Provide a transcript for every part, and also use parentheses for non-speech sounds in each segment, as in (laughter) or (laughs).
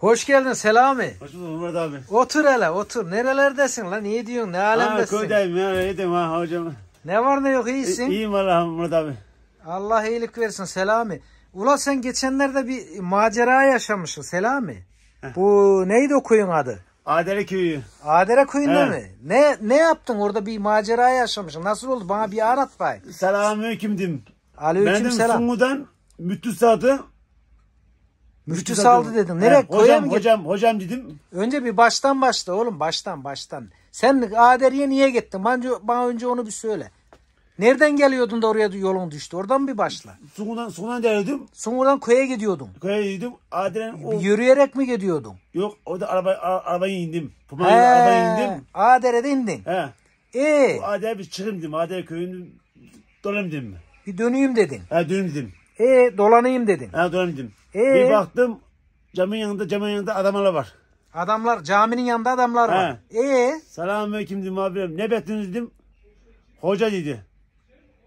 Hoş geldin Selami. Hoş bulduk Murat abi. Otur hele otur. Nerelerdesin lan? İyi diyorsun. Ne alemdesin? Ha, köydeyim ya. İyiyim ha hocam. Ne var ne yok iyisin. iyiyim valla Murat abi. Allah iyilik versin Selami. Ula sen geçenlerde bir macera yaşamışsın Selami. Heh. Bu neydi o köyün adı? Adere köyü. Adere köyünde evet. mi? Ne ne yaptın orada bir macera yaşamışsın. Nasıl oldu? Bana bir arat bay. Selamünaleyküm dim. Aleyküm ben selam. Ben Sungu'dan Müttüsat'ı Müftü saldı dedin. Nereye yani, koya hocam, mı Hocam hocam dedim. Önce bir baştan başla oğlum baştan baştan. Sen Aderi'ye niye gittin? Bana, bana önce onu bir söyle. Nereden geliyordun da oraya yolun düştü? Oradan bir başla. Sungur'dan, Sungur'dan geliyordum. Sungur'dan köye gidiyordun. Köye gidiyordum. Aderen o... Yürüyerek mi gidiyordun? Yok orada araba, arabaya indim. Puma'ya arabaya indim. Adere'de indin. He. Ee? Adere bir çıkayım dedim. Adere köyünü dolayım dedim. Bir döneyim dedin. He döneyim dedim. E dolanayım dedin. Ha dolandım. E, bir baktım camın yanında camın yanında adamlar var. Adamlar caminin yanında adamlar var. He. E selamünaleyküm dedim abim. Ne bekliyorsunuz dedim. Hoca dedi.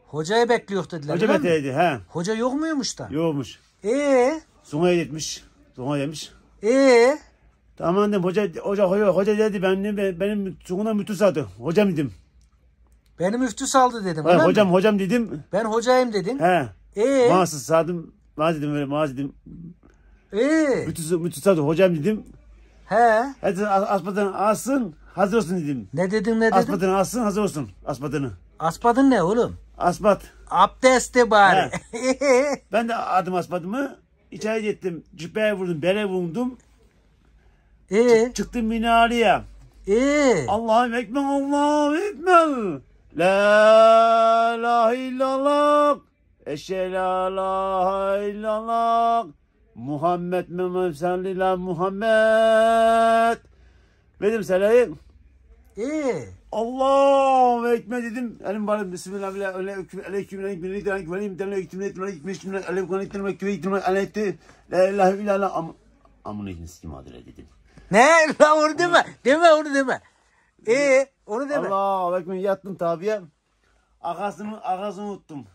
Hocayı bekliyor dediler. Hoca bekledi he. Hoca yok muymuş da? Yokmuş. E Sonra gitmiş. Sonra demiş. E Tamam dedim hoca hoca hoca, hoca dedi benim benim Sunguna müftü saldı. Hocam dedim. Benim müftü saldı dedim. Hayır, hocam mi? hocam dedim. Ben hocayım dedim. He. Ee? Mahsus sadım. Maz dedim böyle maz dedim. Ee? Mütüs, mütüs sadım hocam dedim. He. Hadi aspadan alsın hazır olsun dedim. Ne dedim ne dedin? Aspadan alsın hazır olsun aspadını. Aspadın ne oğlum? Aspat. Abdest de bari. (laughs) ben de adım aspadımı içeri gittim. Cübbeye vurdum, bere vurdum. Ee? Çıktım minareye. Ee? Allah'ım ekmek, Allah'ım ekmek. La ilahe illallah. Eşe Allah ilahe illallah Muhammed Mehmet sallallahu Muhammed. Dedim selayı. İyi. Allahu ekme dedim. Elim bana bismillah öyle aleyküm aleyküm aleyküm aleyküm aleyküm aleyküm aleyküm aleyküm aleyküm aleyküm aleyküm aleyküm La ilahe illallah am amına kim adıyla dedim. Ne? La onu deme. Deme onu deme. Ee, onu deme. Allahu ekme yattım tabiye. Akasını akasını unuttum.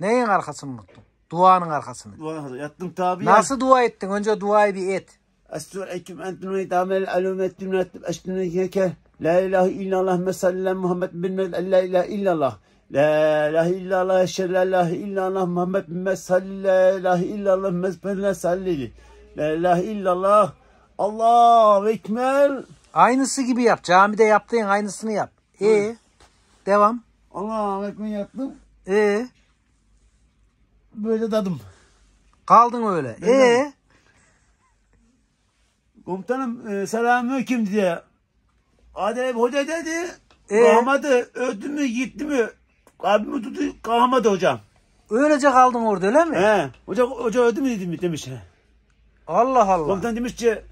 Neyin arkasını unuttun? Duanın arkasını. Duanın arkasını. Yattım tabi. Nasıl ya. dua ettin? Önce duayı bir et. Estağfirullah entum ve tamel alum ettim ettim estağfirullah. La ilahe illallah mesallem Muhammed bin la ilahe illallah. La ilahe illallah eşhedü la ilahe illallah Muhammed bin mesalli la ilahe illallah mezbenle sallili. La ilahe illallah Allah ekber. Aynısı gibi yap. Camide yaptığın aynısını yap. İyi. E, devam. Allah ekber yaptım. E ee, böyle dadım. Kaldın öyle. Ee? Komutanım e, selamünaleyküm diye. Adem hoca dedi. Ee? Kalmadı. Öldü mü gitti mi? Kalbimi tuttu. Kalmadı hocam. Öylece kaldın orada öyle mi? He. Hoca, hoca öldü mü mi demiş. Allah Allah. Komutan demiş ki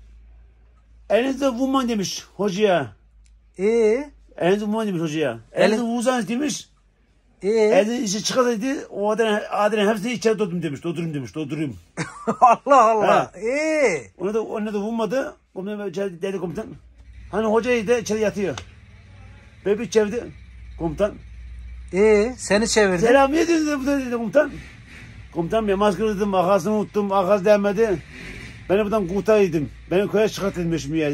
elinizde vurman demiş hocaya. Ee? Elinizde vurman demiş hocaya. Elinizde Elin... vursanız demiş ee? Evde işe çıkasaydı o adren, adren hepsini içeri doldum demiş. Doldurayım demiş. Doldurayım. (laughs) Allah Allah. Ee? Onu da, onu da vurmadı. Komutan dedi komutan. Hani hocayı da içeri yatıyor. Bebi çevirdi komutan. Ee seni çevirdi. Selam yediniz bu dedi komutan. Komutan ben maske dedim. Akasını unuttum. Akas değmedi. Beni buradan kurtardım. Beni köye çıkartın şimdi ya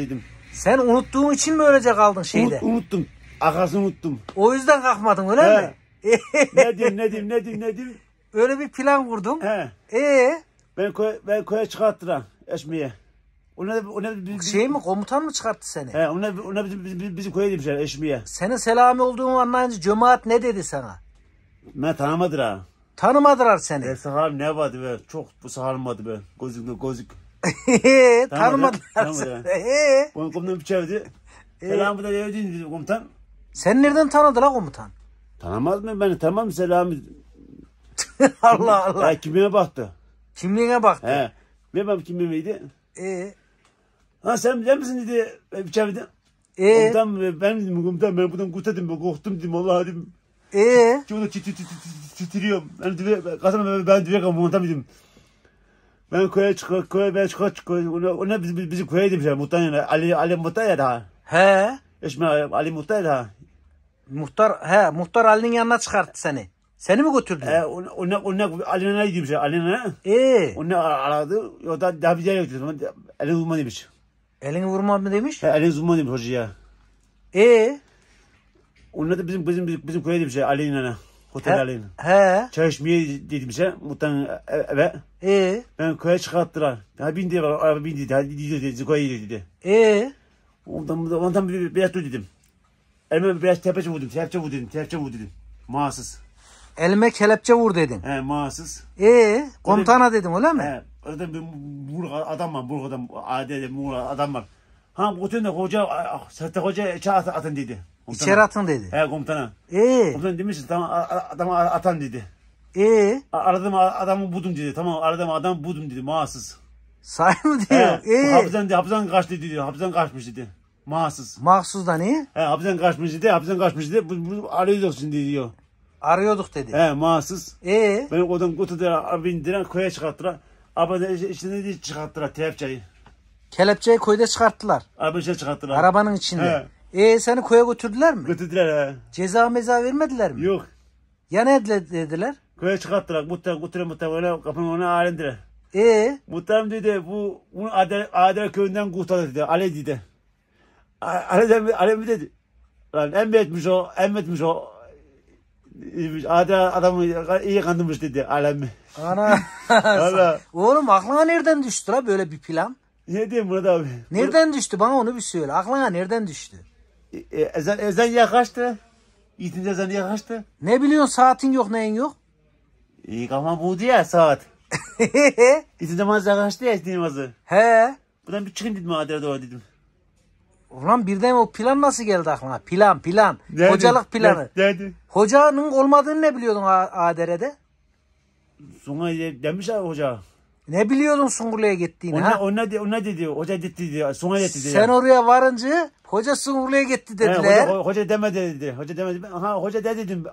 Sen unuttuğun için mi ölecek aldın şeyde? Unut, unuttum. Akasını unuttum. O yüzden kalkmadın öyle He. mi? (laughs) ne diyeyim ne diyeyim ne diyeyim ne diyeyim. Öyle bir plan kurdum. He. Ee? Ben koy ben köye çıkarttıran eşmiye. Ona, ona bir şey mi komutan mı çıkarttı seni? He, ona, ona bizim, bizim, bizim köye demişler eşmiye. Senin selamı olduğunu anlayınca cemaat ne dedi sana? Ben tanımadır ha. Tanımadılar seni. Ben sahalim ne vardı be? Çok bu sahalmadı be. Gözük gözük. (laughs) Tanımadılar seni. Komutan bir çevirdi. E? Selamı da dedi komutan. Sen nereden tanıdı la komutan? Tanımaz mı beni? Tamam selamı. (laughs) Allah Allah. Ha, kimliğine baktı. Kimliğine baktı. He. Bilmem kimliğimeydi. Ee? Ha sen bilir misin dedi. Bıçak dedi. Ondan ben dedim komutan ben buradan kurtardım ben korktum dedim Allah dedim. Ee? Çok da titriyorum. Ben dibe kasam ben dibe komutan dedim. Ben köye çıkıyor, köye ben çıkıyor, çıkıyor. Ona, ona bizi bizi köye demişler Mutan yani. Ali, Ali Mutan ya daha. He? İsmail Ali Mutan ya daha. Muhtar he muhtar Ali'nin yanına çıkarttı seni. Seni mi götürdü? He ona ona ona Ali'ne ne demiş? Ali'ne? Ee. Onu aradı. ya da daha bir yere götürdü. Elini vurma demiş. Elini vurma mı demiş? He elini vurma demiş hocaya. Ee. Onlar da bizim bizim bizim, bizim köye demiş Ali'ne. Otel Ali'ne. He. Çalışmaya demiş muhtarın e, eve. Ee. Ben köye çıkarttılar. Ha bindi var araba bindi. Hadi gidiyor dedi köye dedi. Ee. Ondan, ondan bir, bir, bir, bir, bir, dedim. Elime biraz tepece vurdum, kelepçe vur dedim, kelepçe vur dedim. Mahsus. Elime kelepçe vur dedin. He mahsus. Ee, komutana dedim öyle mi? He, orada bir Burga adam var, adam, adede Burga adam var. Ha götürün de koca, Sertek koca çağ atın dedi. Komutana. İçeri atın dedi. He komutana. Ee. Komutan demiş tamam adam atan dedi. Ee. Aradım adamı buldum dedi. Tamam aradım adamı buldum dedi mahsus. Sahi mı diyor? He, ee. Hapisten, hapisten kaçtı dedi, hapisten kaçmış dedi. Mahsus. Mahsus da ne? He hapisten kaçmış dedi, hapisten kaçmış dedi. Bu, bu arıyorduk şimdi diyor. Arıyorduk dedi. He mahsus. Ee? Beni odun kutuda bindiren köye çıkarttılar. Abi de işte ne diye çıkarttılar kelepçeyi. Kelepçeyi köyde çıkarttılar. Abi şey çıkarttılar. Arabanın içinde. He. Ee seni köye götürdüler mi? Götürdüler he. Ceza meza vermediler mi? Yok. Ya ne dediler? Köye çıkarttılar. bu götürün bu öyle kapının önüne alendiler. Ee? Muhtarım dedi bu bunu Adel, Adel köyünden kurtardı dedi. Ali dedi. Alemi, alemi dedi. Lan emmetmiş o, emmetmiş o. Ada adamı iyi kandırmış dedi alemi. Ana. Ana. (laughs) Oğlum aklına nereden düştü la böyle bir plan? Ne diyeyim Murat abi? Nereden Bur düştü? Bana onu bir söyle. Aklına nereden düştü? E, e ezan, ezan yaklaştı. İtince ezan yaklaştı. Ne biliyorsun saatin yok neyin yok? İyi kafam buldu ya saat. (laughs) İtince namazı yaklaştı ya itince namazı. He. Buradan bir çıkın dedim Adem'e doğru dedim. Ulan birden o plan nasıl geldi aklına? Plan, plan. Dedi, Hocalık planı. Dedi. Hocanın olmadığını ne biliyordun Adere'de? Sonra demiş abi hoca. Ne biliyordun Sungurlu'ya gittiğini ona, ha? Ona, de, ona dedi, hoca dedi, dedi sonra dedi. Sen oraya varınca hoca Sungurlu'ya gitti dediler. He, hoca, hoca demedi dedi. Hoca demedi. ha hoca de dedim.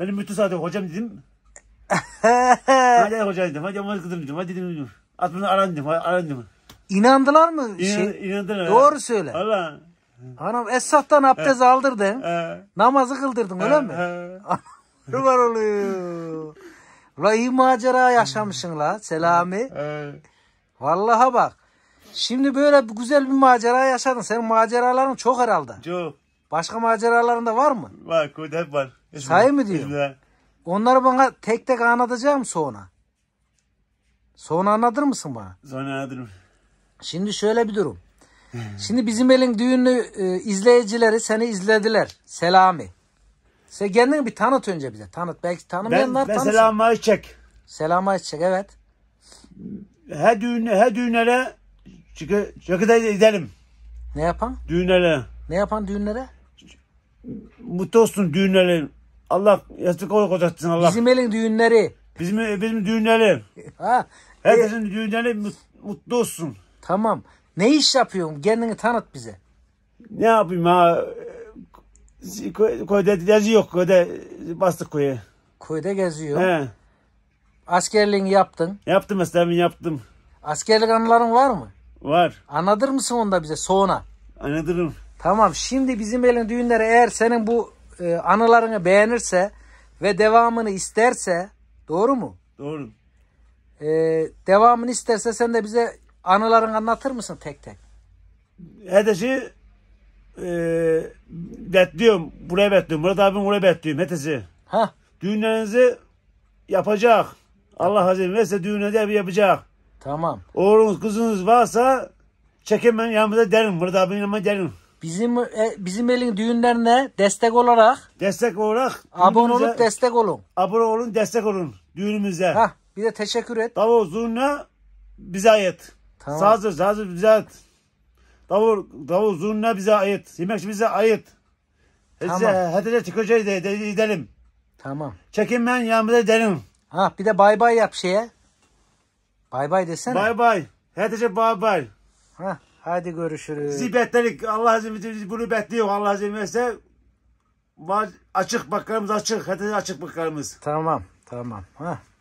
Benim bütün adım. hocam dedim. (laughs) hadi hoca dedim. Hadi aman kızım dedim. Hadi dedim. At bunu aran dedim. İnandılar mı? İnan, şey, inandılar. Doğru söyle. Allah. Anam Esat'tan abdest aldırdın. Namazı kıldırdın öyle mi? (laughs) Var oluyor. La iyi macera yaşamışsın la Selami. Vallaha bak. Şimdi böyle bir güzel bir macera yaşadın. Senin maceraların çok herhalde. Çok. Başka maceraların da var mı? Var. Hep var. Sayı mı diyor? Onları bana tek tek anlatacağım sonra. Sonra anlatır mısın bana? Sonra anlatırım. Şimdi şöyle bir durum. Şimdi bizim elin düğünü e, izleyicileri seni izlediler. Selami. Sen kendini bir tanıt önce bize. Tanıt. Belki tanımayanlar ben, ben tanısın. Selami Ayçek. Selami evet. Her düğün her düğünlere çıkı çıkıda gidelim. Ne yapan? Düğünlere. Ne yapan düğünlere? Mutlu olsun düğünlere. Allah yastık koy kocatsın Allah. Bizim elin düğünleri. Bizim e, bizim düğünleri. ha. Herkesin e, düğünleri mutlu olsun. Tamam. Ne iş yapıyorsun? Kendini tanıt bize. Ne yapayım ha? Köyde geziyor. Köyde bastık koyu. Köyde geziyor. He. Askerliğini yaptın. Yaptım esnafını yaptım. Askerlik anıların var mı? Var. Anlatır mısın onda bize sonra? Anlatırım. Tamam şimdi bizim elin düğünleri eğer senin bu e, anılarını beğenirse ve devamını isterse doğru mu? Doğru. E, devamını isterse sen de bize Anılarını anlatır mısın tek tek? Hedesi e, bekliyorum. Buraya bekliyorum. Murat abim buraya bekliyorum. Hedesi. Ha? Düğünlerinizi yapacak. Allah hazin verirse düğünleri yapacak. Tamam. Oğlunuz kızınız varsa çekin ben yanımıza derim. Murat abinin yanıma derim. Bizim e, bizim elin düğünlerine destek olarak destek olarak abone olup destek olun. Abone olun destek olun düğünümüze. Ha bir de teşekkür et. Tamam zurna bize ait. Tamam. Sazı, sazı bize at. Davul, davul zurna bize ait. Yemek bize ait. Tamam. hadi de çıkacağız de, de, gidelim. Tamam. Çekinmen yanımıza gidelim. Ha bir de bay bay yap şeye. Bay bay desene. Bay bay. Hedere bay bay. Ha hadi görüşürüz. Zibetlerik Allah izin bunu bekliyor. Allah izin verirse açık baklarımız açık. Hedere açık baklarımız. Tamam tamam. Ha.